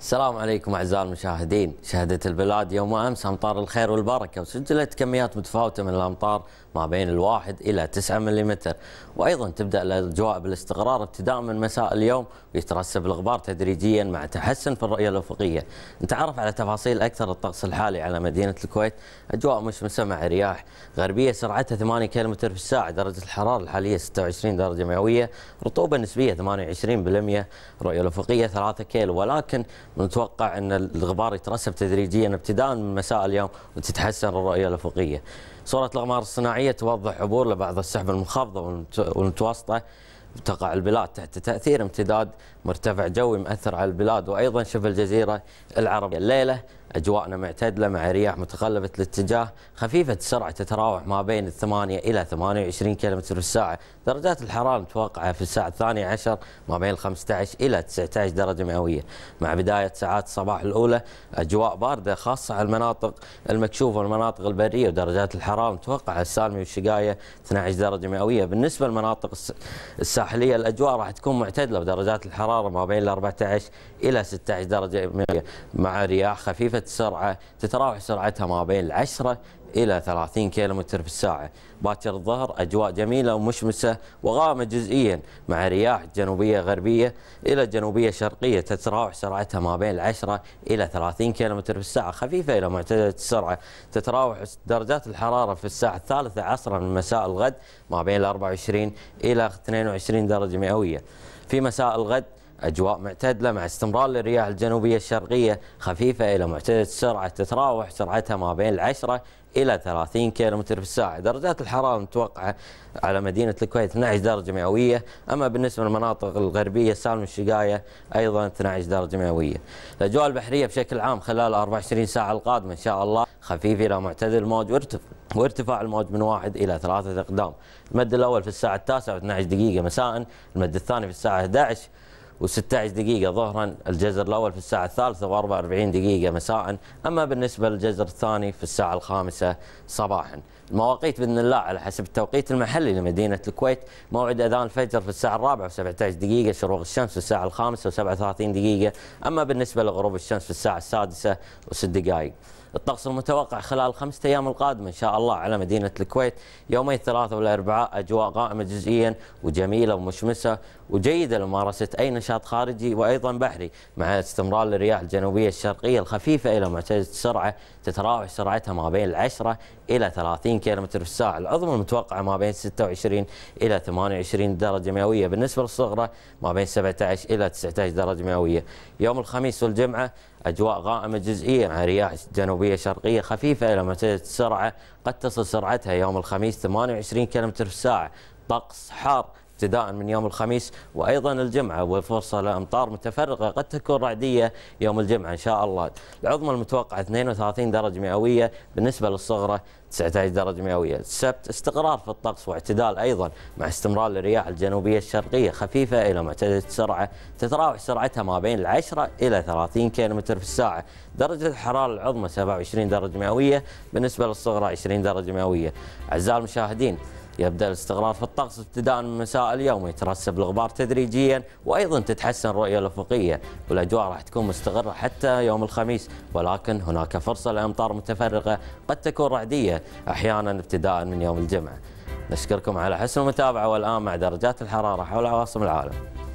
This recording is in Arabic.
السلام عليكم اعزائي المشاهدين، شهدت البلاد يوم امس امطار الخير والبركه وسجلت كميات متفاوته من الامطار ما بين الواحد الى 9 ملم، وايضا تبدا الاجواء بالاستقرار ابتداء من مساء اليوم ويترسب الغبار تدريجيا مع تحسن في الرؤيه الافقيه. نتعرف على تفاصيل اكثر الطقس الحالي على مدينه الكويت، اجواء مشمسه مع رياح غربيه سرعتها 8 كم في الساعه، درجه الحراره الحاليه 26 درجه مئويه، رطوبه نسبيه 28%، الرؤيه الافقيه 3 كيلو ولكن ونتوقع ان الغبار يترسب تدريجيا ابتداء من مساء اليوم وتتحسن الرؤيه الافقيه. صوره الاغمار الصناعيه توضح عبور لبعض السحب المنخفضه والمتوسطه تقع البلاد تحت تاثير امتداد مرتفع جوي مأثر على البلاد وأيضا شبه الجزيرة العربية الليلة أجواءنا معتدلة مع رياح متقلبة الاتجاه خفيفة السرعة تتراوح ما بين الثمانية إلى 28 كم في الساعة درجات الحرارة متوقعة في الساعة الثانية عشر ما بين 15 إلى 19 درجة مئوية مع بداية ساعات الصباح الأولى أجواء باردة خاصة على المناطق المكشوفة والمناطق البرية ودرجات الحرارة متوقعة السالمي والشقاية 12 درجة مئوية بالنسبة للمناطق الساحلية الأجواء راح تكون معتدلة ودرجات الحرارة حرارة ما بين ال 14 إلى 16 درجة مع رياح خفيفة السرعة تتراوح سرعتها ما بين 10 إلى 30 كيلومتر في الساعة باكر الظهر أجواء جميلة ومشمسة وغامة جزئيا مع رياح جنوبية غربية إلى جنوبية شرقية تتراوح سرعتها ما بين 10 إلى 30 كيلومتر في الساعة خفيفة إلى معتدلة السرعة تتراوح درجات الحرارة في الساعة الثالثة عصرا من مساء الغد ما بين 24 إلى 22 درجة مئوية في مساء الغد أجواء معتدلة مع استمرار للرياح الجنوبية الشرقية خفيفة إلى معتدلة السرعة تتراوح سرعتها ما بين العشرة إلى 30 كم في الساعة درجات الحرارة المتوقعة على مدينة الكويت 12 درجة مئوية أما بالنسبة للمناطق الغربية سالم الشقاية أيضا 12 درجة مئوية الأجواء البحرية بشكل عام خلال 24 ساعة القادمة إن شاء الله خفيف إلى معتدل الموج وارتفاع وارتفاع الموج من واحد إلى ثلاثة أقدام المد الأول في الساعة التاسعة و12 دقيقة مساء المد الثاني في الساعة 11 و16 دقيقة ظهرا الجزر الأول في الساعة الثالثة و44 دقيقة مساء أما بالنسبة للجزر الثاني في الساعة الخامسة صباحا مواقيت باذن الله على حسب التوقيت المحلي لمدينه الكويت موعد اذان الفجر في الساعه الرابعه و17 دقيقه شروق الشمس في الساعه الخامسه و37 دقيقه اما بالنسبه لغروب الشمس في الساعه السادسه و6 دقائق الطقس المتوقع خلال خمسة أيام القادمة إن شاء الله على مدينة الكويت يومي الثلاثاء والأربعاء أجواء قائمة جزئيا وجميلة ومشمسة وجيدة لممارسة أي نشاط خارجي وأيضا بحري مع استمرار الرياح الجنوبية الشرقية الخفيفة إلى معتدلة السرعة تتراوح سرعتها ما بين العشرة إلى 30 30 كم في الساعة العظمى المتوقعة ما بين 26 إلى 28 درجة مئوية بالنسبة للصغرى ما بين 17 إلى 19 درجة مئوية يوم الخميس والجمعة أجواء غائمة جزئيا مع رياح جنوبية شرقية خفيفة إلى منتجة السرعة قد تصل سرعتها يوم الخميس 28 كم في الساعة طقس حار ابتداء من يوم الخميس وايضا الجمعه وفرصه لامطار متفرقه قد تكون رعديه يوم الجمعه ان شاء الله. العظمى المتوقعه 32 درجه مئويه بالنسبه للصغرى 19 درجه مئويه. السبت استقرار في الطقس واعتدال ايضا مع استمرار الرياح الجنوبيه الشرقيه خفيفه الى معتدله السرعه تتراوح سرعتها ما بين 10 الى 30 كم في الساعه. درجه الحراره العظمى 27 درجه مئويه بالنسبه للصغرى 20 درجه مئويه. اعزائي المشاهدين يبدأ الاستغرار في الطقس ابتداء من مساء اليوم يترسب الغبار تدريجيا وأيضا تتحسن الرؤية الأفقية والأجواء راح تكون مستقرة حتى يوم الخميس ولكن هناك فرصة لأمطار متفرقة قد تكون رعدية أحيانا ابتداء من يوم الجمعة نشكركم على حسن المتابعة والآن مع درجات الحرارة حول عواصم العالم